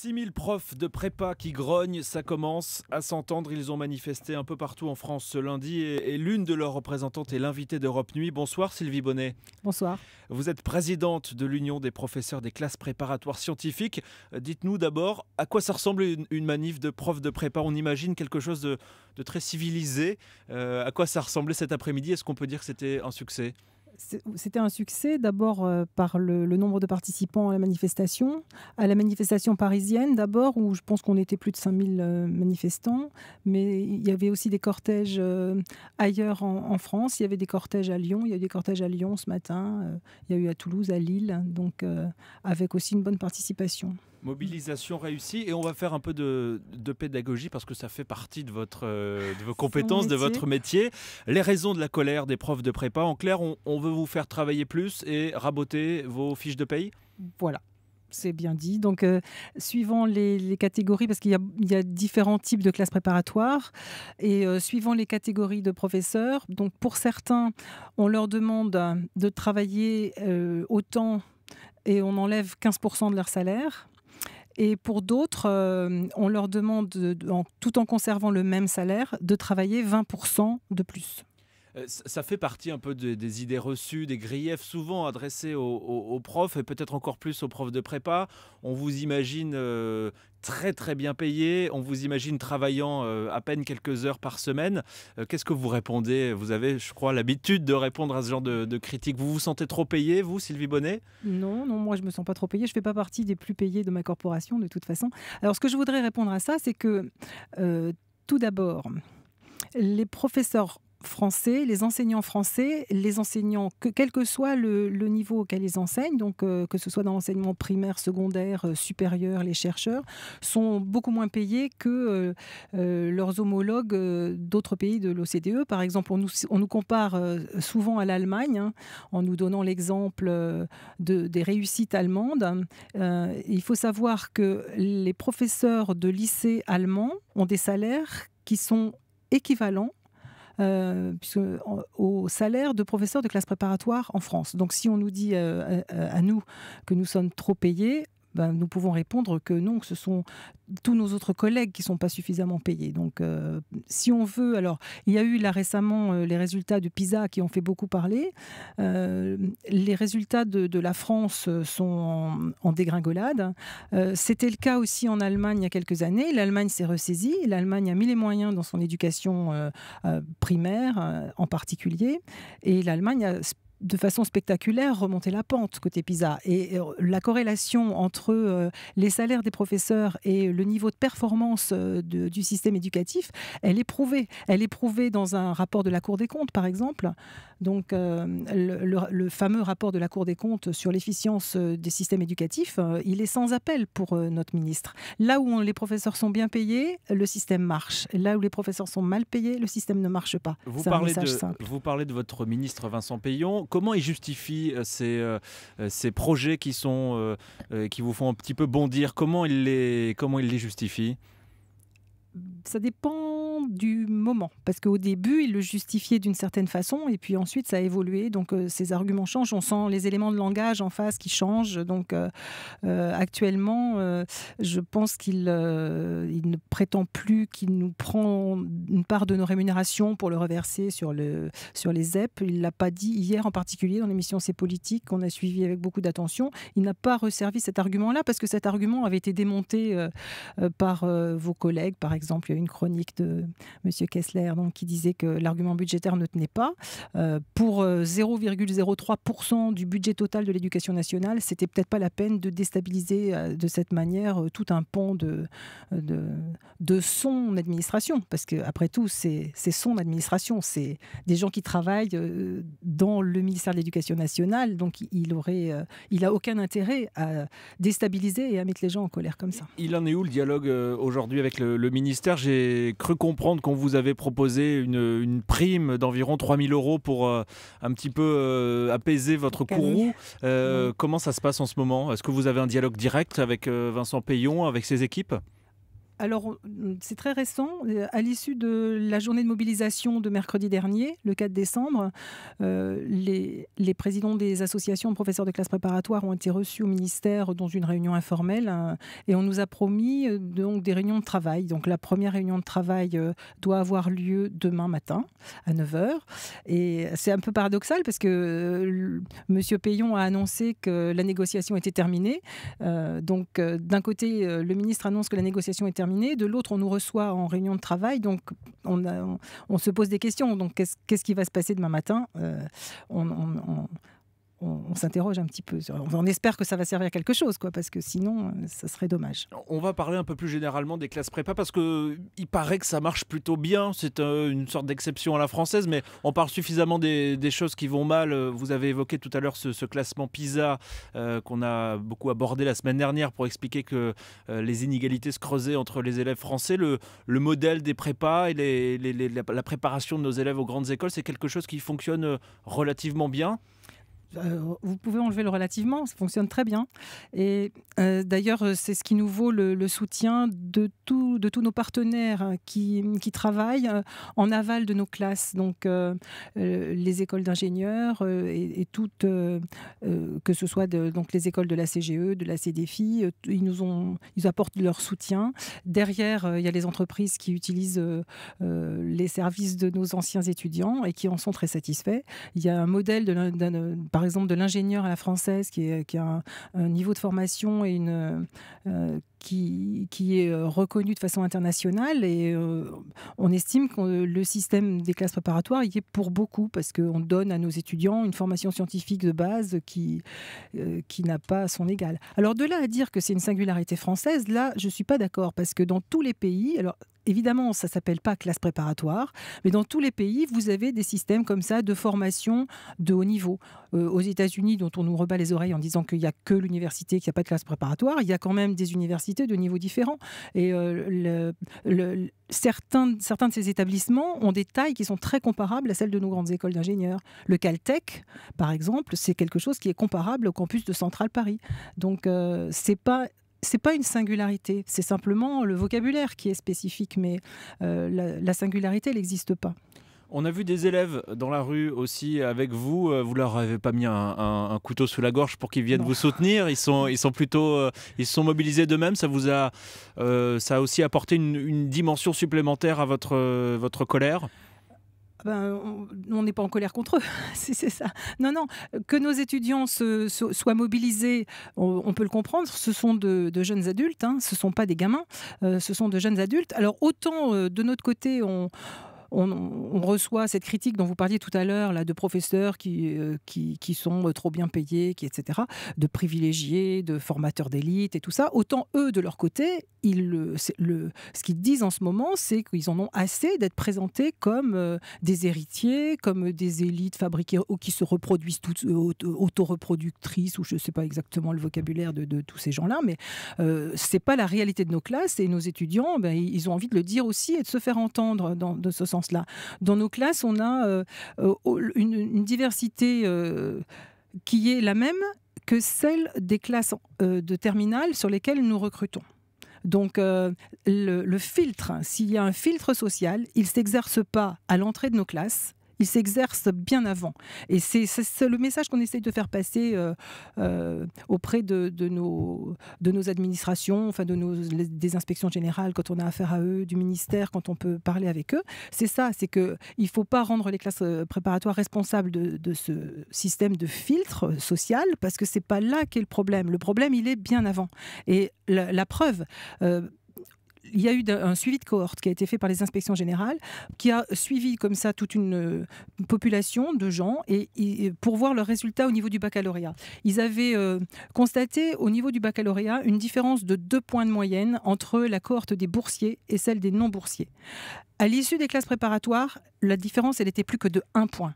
6000 profs de prépa qui grognent, ça commence à s'entendre. Ils ont manifesté un peu partout en France ce lundi et, l'une de leurs représentantes est l'invitée d'Europe Nuit. Bonsoir Sylvie Bonnet. Bonsoir. Vous êtes présidente de l'Union des professeurs des classes préparatoires scientifiques. Euh, dites-nous d'abord à quoi ça ressemble une, manif de profs de prépa. On imagine quelque chose de, très civilisé. Euh, à quoi ça ressemblait cet après-midi Est-ce qu'on peut dire que c'était un succès c'était un succès d'abord euh, par le, nombre de participants à la manifestation, à la manifestation parisienne d'abord, où je pense qu'on était plus de 5000 euh, manifestants, mais il y avait aussi des cortèges euh, ailleurs en, en, France, il y avait des cortèges à Lyon, il y a eu des cortèges à Lyon ce matin, il y a eu à Toulouse, à Lille, donc avec aussi une bonne participation. Mobilisation réussie et on va faire un peu de, pédagogie parce que ça fait partie de, votre, euh, de vos compétences, de votre métier. Les raisons de la colère des profs de prépa, en clair, on, veut vous faire travailler plus et raboter vos fiches de paye Voilà. C'est bien dit. Donc, euh, suivant les, catégories, parce qu'il y, a différents types de classes préparatoires, et euh, suivant les catégories de professeurs, donc pour certains, on leur demande de travailler autant et on enlève 15% de leur salaire. Et pour d'autres, euh, on leur demande, tout en conservant le même salaire, de travailler 20% de plus. Euh, ça fait partie un peu des idées reçues, des griefs souvent adressés aux, profs et peut-être encore plus aux profs de prépa. On vous imagine euh, très très bien payé, on vous imagine travaillant euh, à peine quelques heures par semaine. Qu'est-ce que vous répondez Vous avez, je crois, l'habitude de répondre à ce genre de, de critiques. Vous vous sentez trop payé, vous, Sylvie Bonnet Non, non, moi je me sens pas trop payé. Je fais pas partie des plus payés de ma corporation de toute façon. Alors ce que je voudrais répondre à ça, c'est que tout d'abord, les professeurs français, les enseignants français, les enseignants, que, quel que soit le, niveau auquel ils enseignent, donc euh, que ce soit dans l'enseignement primaire, secondaire, euh, supérieur, les chercheurs, sont beaucoup moins payés que euh, leurs homologues d'autres pays de l'OCDE. Par exemple, on nous, compare souvent à l'Allemagne, hein, en nous donnant l'exemple des réussites allemandes. il faut savoir que les professeurs de lycée allemands ont des salaires qui sont équivalents euh, puisque, au salaire de professeurs de classe préparatoire en France. Donc si on nous dit euh, euh, à nous que nous sommes trop payés, ben, nous pouvons répondre que non, que ce sont tous nos autres collègues qui ne sont pas suffisamment payés. Donc, euh, si on veut, alors, il y a eu là récemment euh, les résultats de PISA qui ont fait beaucoup parler. Euh, les résultats de, la France sont en, en dégringolade. C'était le cas aussi en Allemagne il y a quelques années. L'Allemagne s'est ressaisie. L'Allemagne a mis les moyens dans son éducation primaire en particulier. Et l'Allemagne a de façon spectaculaire remonter la pente côté PISA. Et euh, la corrélation entre euh, les salaires des professeurs et le niveau de performance euh, du système éducatif, elle est prouvée. Elle est prouvée dans un rapport de la Cour des comptes, par exemple. Donc, le, fameux rapport de la Cour des comptes sur l'efficience des systèmes éducatifs, il est sans appel pour notre ministre. Là où les professeurs sont bien payés, le système marche. Là où les professeurs sont mal payés, le système ne marche pas. Vous, parlez de, vous parlez de votre ministre Vincent Payon comment il justifie euh, ces, euh, euh, ces projets qui, sont, qui vous font un petit peu bondir Comment il les, comment il les justifie Ça dépend du moment. Parce qu'au début, il le justifiait d'une certaine façon, et puis ensuite, ça a évolué. Donc, euh, ces arguments changent. On sent les éléments de langage en face qui changent. Donc, euh, euh, actuellement, je pense qu'il il ne prétend plus qu'il nous prend une part de nos rémunérations pour le reverser sur, le, sur les ZEP. Il ne l'a pas dit hier en particulier dans l'émission C'est politique, qu'on a suivi avec beaucoup d'attention. Il n'a pas resservi cet argument-là, parce que cet argument avait été démonté par vos collègues, par exemple. Il y a une chronique de euh, Monsieur Kessler, donc, qui disait que l'argument budgétaire ne tenait pas. Euh, pour 0,03% euh, du budget total de l'éducation nationale, c'était peut-être pas la peine de déstabiliser de cette manière tout un pont de, son administration, parce qu'après tout, c'est son administration, c'est des gens qui travaillent dans le ministère de l'Éducation nationale, donc il aurait, il a aucun intérêt à déstabiliser et à mettre les gens en colère comme ça. Il en est où le dialogue aujourd'hui avec le, le ministère J'ai cru comprendre comprendre qu'on vous avait proposé une, prime d'environ 3000 euros pour euh, un petit peu euh, apaiser votre courroux. Euh, comment ça se passe en ce moment Est-ce que vous avez un dialogue direct avec Vincent Payon, avec ses équipes alors, c'est très récent. Euh, à l'issue de la journée de mobilisation de mercredi dernier, le 4 décembre, euh, les, présidents des associations de professeurs de classe préparatoire ont été reçus au ministère dans une réunion informelle hein, et on nous a promis euh, donc des réunions de travail. Donc, la première réunion de travail doit avoir lieu demain matin à 9h. Et c'est un peu paradoxal parce que Monsieur M. Payon a annoncé que la négociation était terminée. donc, d'un côté, le ministre annonce que la négociation est terminée de l'autre, on nous reçoit en réunion de travail. Donc, on, se pose des questions. Donc, qu'est-ce qui va se passer demain matin euh, on, on, s'interroge un petit peu. on, espère que ça va servir à quelque chose, quoi, parce que sinon, euh, ça serait dommage. On va parler un peu plus généralement des classes prépa, parce qu'il paraît que ça marche plutôt bien. C'est euh, une sorte d'exception à la française, mais on parle suffisamment des, choses qui vont mal. Euh, vous avez évoqué tout à l'heure ce, classement PISA qu'on a beaucoup abordé la semaine dernière pour expliquer que les inégalités se creusaient entre les élèves français. Le, modèle des prépas et la préparation de nos élèves aux grandes écoles, c'est quelque chose qui fonctionne relativement bien. Euh, vous pouvez enlever le relativement, ça fonctionne très bien. Et euh, d'ailleurs, euh, c'est ce qui nous vaut le, soutien de, tout, de tous nos partenaires hein, qui, qui, travaillent en aval de nos classes, donc les écoles d'ingénieurs et, toutes, que ce soit de, donc les écoles de la CGE, de la CDFI, ils nous ont, ils apportent leur soutien. Derrière, il y a les entreprises qui utilisent les services de nos anciens étudiants et qui en sont très satisfaits. Il y a un modèle de, par exemple de l'ingénieur à la française qui, a un, niveau de formation et une euh, euh, qui, est euh, reconnu de façon internationale et euh, on estime que euh, le système des classes préparatoires y est pour beaucoup parce qu'on donne à nos étudiants une formation scientifique de base qui, qui n'a pas son égal. Alors de là à dire que c'est une singularité française, là je ne suis pas d'accord parce que dans tous les pays, alors évidemment, ça s'appelle pas classe préparatoire, mais dans tous les pays, vous avez des systèmes comme ça de formation de haut niveau. aux États-Unis, dont on nous rebat les oreilles en disant qu'il n'y a que l'université, qu'il n'y a pas de classe préparatoire, il y a quand même des universités de niveaux différents. Et euh, certains, certains de ces établissements ont des tailles qui sont très comparables à celles de nos grandes écoles d'ingénieurs. Le Caltech, par exemple, c'est quelque chose qui est comparable au campus de Centrale Paris. Donc, euh, c'est pas une singularité, c'est simplement le vocabulaire qui est spécifique, mais euh, la, singularité, n'existe pas. On a vu des élèves dans la rue aussi avec vous. Euh, vous leur avez pas mis un, couteau sous la gorge pour qu'ils viennent vous soutenir. Ils sont, ils sont plutôt, euh, ils sont mobilisés d'eux-mêmes. Ça vous a, euh, ça a aussi apporté une, dimension supplémentaire à votre, votre colère. Ah ben, on n'est pas en colère contre eux, c'est ça. Non, non, que nos étudiants soient mobilisés, on, peut le comprendre, ce sont de, jeunes adultes, hein. ce ne sont pas des gamins, ce sont de jeunes adultes. Alors autant de notre côté, on, on, reçoit cette critique dont vous parliez tout à l'heure, là, de professeurs qui, euh, qui, sont euh, trop bien payés, qui, etc., de privilégiés, de formateurs d'élite et tout ça. Autant eux, de leur côté, ils, le, ce qu'ils disent en ce moment, c'est qu'ils en ont assez d'être présentés comme euh, des héritiers, comme des élites fabriquées ou qui se reproduisent toutes, auto-reproductrices, ou je ne sais pas exactement le vocabulaire de, tous ces gens-là, mais ce n'est pas la réalité de nos classes et nos étudiants, ben, ils ont envie de le dire aussi et de se faire entendre dans, de ce sens. Dans nos classes, on a euh, euh, une, diversité euh, qui est la même que celle des classes de terminale sur lesquelles nous recrutons. Donc le, le, filtre, s'il y a un filtre social, il ne s'exerce pas à l'entrée de nos classes, il s'exerce bien avant. Et c'est le message qu'on essaye de faire passer euh, euh, auprès de, nos, administrations, enfin de nos, des inspections générales, quand on a affaire à eux, du ministère, quand on peut parler avec eux. C'est ça, c'est qu'il ne faut pas rendre les classes euh, préparatoires responsables de, ce système de filtre social, parce que c'est pas là qu'est le problème. Le problème, il est bien avant. Et la, preuve, il y a eu un suivi de cohorte qui a été fait par les inspections générales, qui a suivi comme ça toute une population de gens et, pour voir leurs résultats au niveau du baccalauréat. Ils avaient euh, constaté au niveau du baccalauréat une différence de deux points de moyenne entre la cohorte des boursiers et celle des non-boursiers. À l'issue des classes préparatoires, la différence, elle était plus que de un point.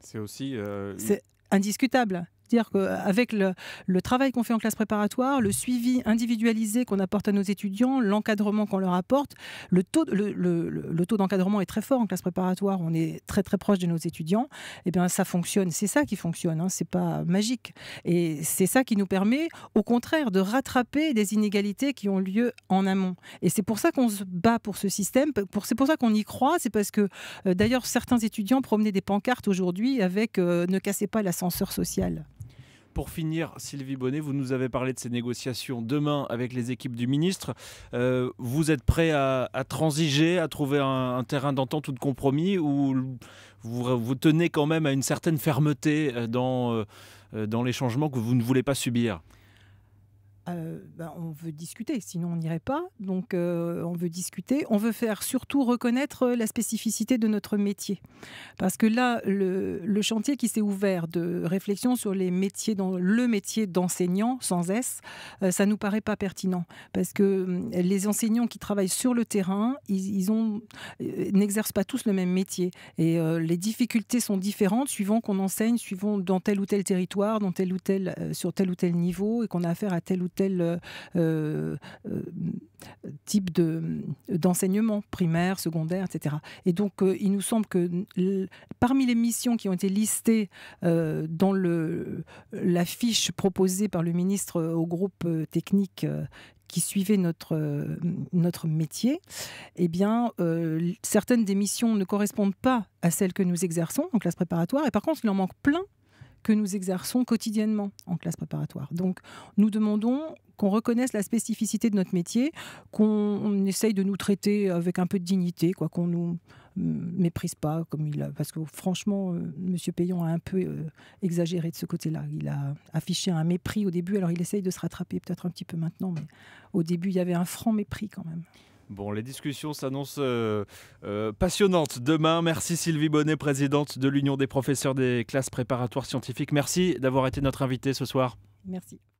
C'est aussi... Euh, C'est indiscutable. C'est-à-dire qu'avec euh, le, travail qu'on fait en classe préparatoire, le suivi individualisé qu'on apporte à nos étudiants, l'encadrement qu'on leur apporte, le taux, le, taux d'encadrement est très fort en classe préparatoire. On est très très proche de nos étudiants. Et eh bien ça fonctionne. C'est ça qui fonctionne. Hein. C'est pas magique. Et c'est ça qui nous permet, au contraire, de rattraper des inégalités qui ont lieu en amont. Et c'est pour ça qu'on se bat pour ce système. Pour, c'est pour ça qu'on y croit. C'est parce que euh, d'ailleurs certains étudiants promenaient des pancartes aujourd'hui avec euh, ne cassez pas l'ascenseur social. Pour finir, Sylvie Bonnet, vous nous avez parlé de ces négociations demain avec les équipes du ministre. Euh, vous êtes prêt à, transiger, à trouver un, terrain d'entente ou de compromis ou vous, vous tenez quand même à une certaine fermeté euh, dans, euh, dans les changements que vous ne voulez pas subir euh, ben, on veut discuter, sinon on n'irait pas. Donc euh, on veut discuter, on veut faire surtout reconnaître euh, la spécificité de notre métier. Parce que là, le, chantier qui s'est ouvert de réflexion sur les métiers, dans, le métier d'enseignant sans S, ça ça nous paraît pas pertinent. Parce que les enseignants qui travaillent sur le terrain, ils, n'exercent pas tous le même métier. Et les difficultés sont différentes suivant qu'on enseigne, suivant dans tel ou tel territoire, dans tel ou tel, sur tel ou tel niveau, et qu'on a affaire à tel ou tel tel euh, euh, type de, d'enseignement, primaire, secondaire, etc. Et donc, euh, il nous semble que parmi les missions qui ont été listées dans le, la proposée par le ministre au groupe technique qui suivait notre, notre métier, eh bien, certaines des missions ne correspondent pas à celles que nous exerçons en classe préparatoire. Et par contre, il en manque plein que nous exerçons quotidiennement en classe préparatoire. Donc nous demandons qu'on reconnaisse la spécificité de notre métier, qu'on essaye de nous traiter avec un peu de dignité, quoi qu'on nous mm, méprise pas comme il parce que franchement M. Euh, monsieur Payon a un peu euh, exagéré de ce côté-là il a affiché un mépris au début alors il essaye de se rattraper peut-être un petit peu maintenant mais au début il y avait un franc mépris quand même Bon, les discussions s'annoncent euh, euh, passionnantes demain. Merci Sylvie Bonnet, présidente de l'Union des professeurs des classes préparatoires scientifiques. Merci d'avoir été notre invitée ce soir. Merci.